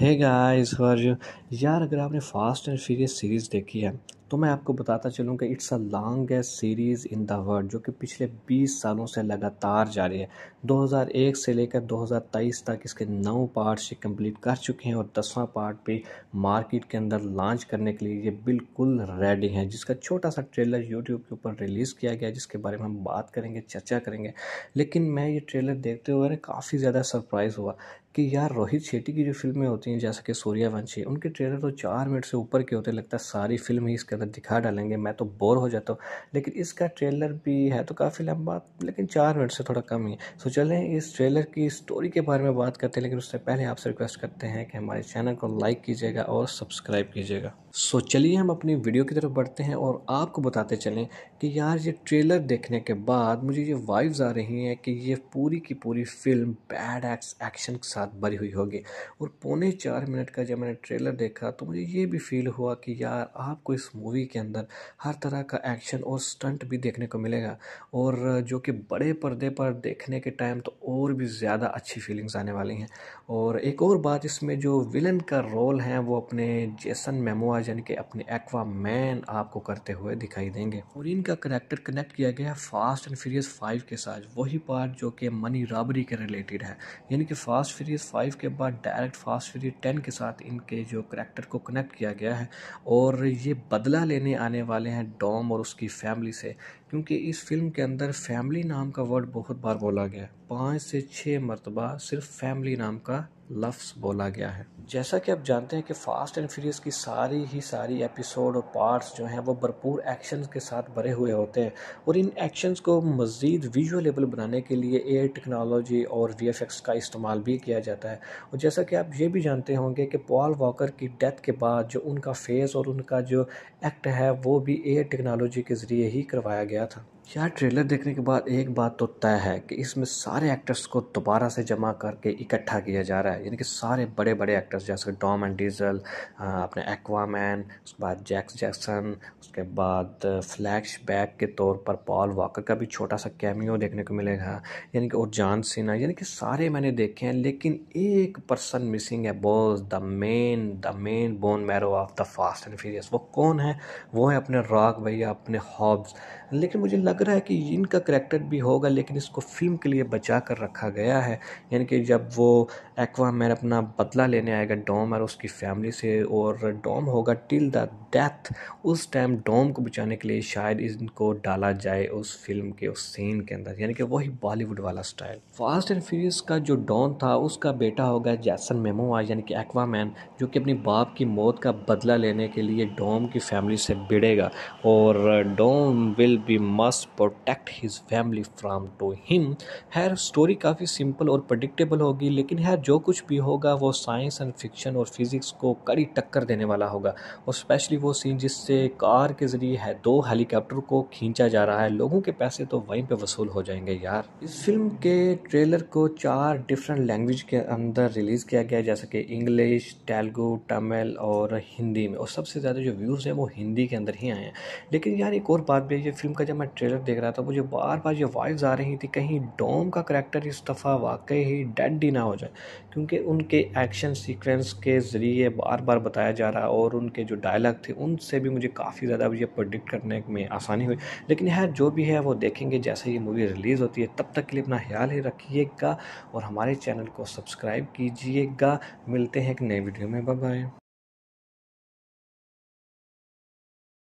है guys for यार अगर आपने फास्ट एंड फ्यूरियस सीरीज़ देखी है तो मैं आपको बताता चलूँ कि it's a longest series in the world जो कि पिछले 20 सालों से लगातार जारी है 2001 से लेकर 2023 तक इसके नौ पार्ट्स ये कंप्लीट कर चुके हैं और दसवां पार्ट भी मार्केट के अंदर लॉन्च करने के लिए ये बिल्कुल रेडी हैं जिसका छोटा सा ट्रेलर यूट्यूब के ऊपर रिलीज़ किया गया जिसके बारे में हम बात करेंगे चर्चा करेंगे लेकिन मैं ये ट्रेलर देखते हुए काफ़ी ज़्यादा सरप्राइज़ हुआ कि यार रोहित शेट्टी की जो फिल्में होती हैं जैसे कि सूर्यावंशी उनके ट्रेलर तो चार मिनट से ऊपर के होते लगता है सारी फिल्म ही इसके अगर दिखा डालेंगे मैं तो बोर हो जाता हूँ लेकिन इसका ट्रेलर भी है तो काफ़ी लंबा लेकिन चार मिनट से थोड़ा कम ही है सो चलें इस ट्रेलर की स्टोरी के बारे में बात करते हैं लेकिन उससे पहले आपसे रिक्वेस्ट करते हैं कि हमारे चैनल को लाइक कीजिएगा और सब्सक्राइब कीजिएगा सो चलिए हम अपनी वीडियो की तरफ बढ़ते हैं और आपको बताते चलें कि यार ये ट्रेलर देखने के बाद मुझे ये वाइव्स आ रही हैं कि ये पूरी की पूरी फिल्म बैड एक्स एक्शन के साथ भरी हुई होगी और पौने चार मिनट का जब मैंने ट्रेलर देखा तो मुझे ये भी फील हुआ कि यार आपको इस मूवी मूवी के अंदर हर तरह का एक्शन और स्टंट भी देखने को मिलेगा और जो कि बड़े पर्दे पर देखने के टाइम तो और भी ज़्यादा अच्छी फीलिंग्स आने वाली हैं और एक और बात इसमें जो विलन का रोल है वो अपने जेसन मेमोआज यानी कि अपने एक्वा मैन आपको करते हुए दिखाई देंगे और इनका करेक्टर कनेक्ट किया गया है फास्ट एंड फ्यूरियस फाइव के साथ वही पार्ट जो कि मनी रॉबरी के रिलेटेड है यानी कि फास्ट फ्यूरियस फाइव के बाद डायरेक्ट फास्ट फ्यूरियस टेन के साथ इनके जो करेक्टर को कनेक्ट किया गया है और ये बदला मज़ा लेने आने वाले हैं डॉम और उसकी फैमिली से क्योंकि इस फिल्म के अंदर फैमिली नाम का वर्ड बहुत बार बोला गया है पाँच से छः मरतबा सिर्फ फैमिली नाम का लफ्स बोला गया है जैसा कि आप जानते हैं कि फास्ट एंड फ्यूरियस की सारी ही सारी एपिसोड और पार्ट्स जो हैं वो भरपूर एक्शन के साथ भरे हुए होते हैं और इन एक्शंस को मज़ीद विजुअलेबल बनाने के लिए एयर टेक्नोलॉजी और वी का इस्तेमाल भी किया जाता है और जैसा कि आप ये भी जानते होंगे कि पॉल वॉकर की डेथ के बाद जो उनका फेस और उनका जो एक्ट है वो भी एयर टेक्नोलॉजी के ज़रिए ही करवाया गया था यार ट्रेलर देखने के बाद एक बात तो तय है कि इसमें सारे एक्टर्स को दोबारा से जमा करके इकट्ठा किया जा रहा है यानी कि सारे बड़े बड़े एक्टर्स जैसे डॉम एंड डीजल अपने एक्वामैन उसके बाद जैक्स जैक्सन उसके बाद फ्लैश बैक के तौर पर पॉल वॉकर का भी छोटा सा कैमियो देखने को मिलेगा यानी कि और जान सिन्हा यानी कि सारे मैंने देखे हैं लेकिन एक पर्सन मिसिंग है boss the main the main bone marrow of the Fast and Furious वो कौन है वो है अपने रॉक भैया अपने हॉब्स लेकिन मुझे लग रहा है कि इनका करेक्टर भी होगा लेकिन इसको फिल्म के लिए बचा कर रखा गया है यानी कि जब वो एक्वा मैन अपना बदला लेने आएगा डॉम और उसकी फैमिली से और डॉम होगा टिल द डेथ उस टाइम डॉम को बचाने के लिए शायद इनको डाला जाए उस फिल्म के उस सीन के अंदर यानी कि वही बॉलीवुड वाला स्टाइल फास्ट एंड फ्यूरियस का जो डॉन था उसका बेटा होगा जैसन मेमोआ यानी कि एक्वा मैन जो कि अपनी बाप की मौत का बदला लेने के लिए डॉम की फैमिली से बिड़ेगा और Dom will be must must protect his family from to him हैर स्टोरी काफ़ी सिंपल और प्रडिक्टेबल होगी लेकिन हैर जो कुछ भी होगा वो साइंस एंड फिक्शन और फिज़िक्स को कड़ी टक्कर देने वाला होगा और स्पेशली वो सीन जिससे कार के ज़रिए है दो हेलीकॉप्टर को खींचा जा रहा है लोगों के पैसे तो वहीं पर वसूल हो जाएंगे यार इस फिल्म के ट्रेलर को चार डिफरेंट लैंग्वेज के अंदर रिलीज़ किया गया जैसे कि इंग्लिश तेलुगू तमिल और हिंदी में और सबसे ज़्यादा जो व्यूज़ हैं वो हिंदी के अंदर ही आए हैं लेकिन यार एक और बात भी है ये फिल्म का जब मैं ट्रेलर ट्रेलर देख रहा था मुझे बार बार ये वॉइस आ रही थी कहीं डोम का करेक्टर इस दफ़ा वाकई ही डेड ही ना हो जाए क्योंकि उनके एक्शन सीक्वेंस के ज़रिए बार बार बताया जा रहा और उनके जो डायलॉग थे उनसे भी मुझे काफ़ी ज़्यादा ये प्रोडिक्ट करने में आसानी हुई लेकिन यार जो भी है वो देखेंगे जैसे ये मूवी रिलीज़ होती है तब तक के लिए अपना ख्याल ही रखिएगा और हमारे चैनल को सब्सक्राइब कीजिएगा मिलते हैं एक नए वीडियो में बाय